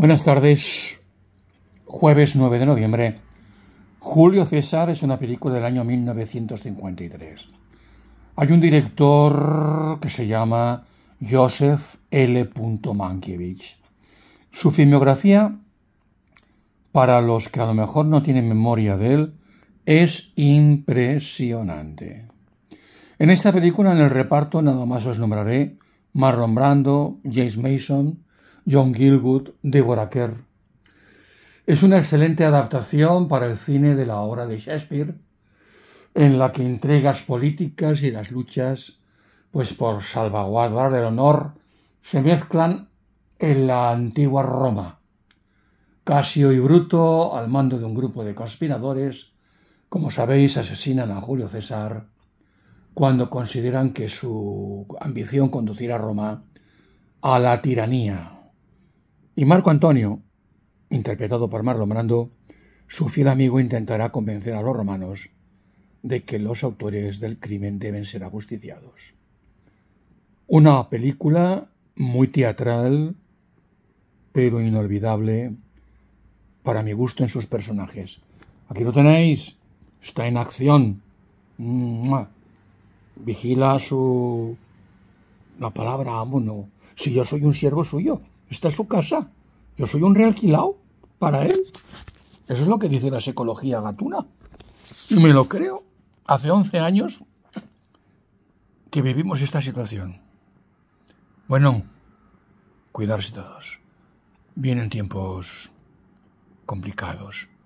Buenas tardes. Jueves 9 de noviembre. Julio César es una película del año 1953. Hay un director que se llama Joseph L. Mankiewicz. Su filmografía, para los que a lo mejor no tienen memoria de él, es impresionante. En esta película, en el reparto, nada más os nombraré Marlon Brando, James Mason, John Gilgood, de Kerr. Es una excelente adaptación para el cine de la obra de Shakespeare, en la que intrigas políticas y las luchas pues por salvaguardar el honor se mezclan en la antigua Roma. Casio y Bruto, al mando de un grupo de conspiradores, como sabéis, asesinan a Julio César cuando consideran que su ambición conducirá a Roma a la tiranía. Y Marco Antonio, interpretado por Marlon Brando, su fiel amigo intentará convencer a los romanos de que los autores del crimen deben ser ajusticiados. Una película muy teatral, pero inolvidable para mi gusto en sus personajes. Aquí lo tenéis, está en acción. Vigila su... la palabra amo, no. Si yo soy un siervo suyo, esta es su casa. Yo soy un realquilado para él. Eso es lo que dice la psicología gatuna. Y me lo creo. Hace 11 años que vivimos esta situación. Bueno, cuidarse todos. Vienen tiempos complicados.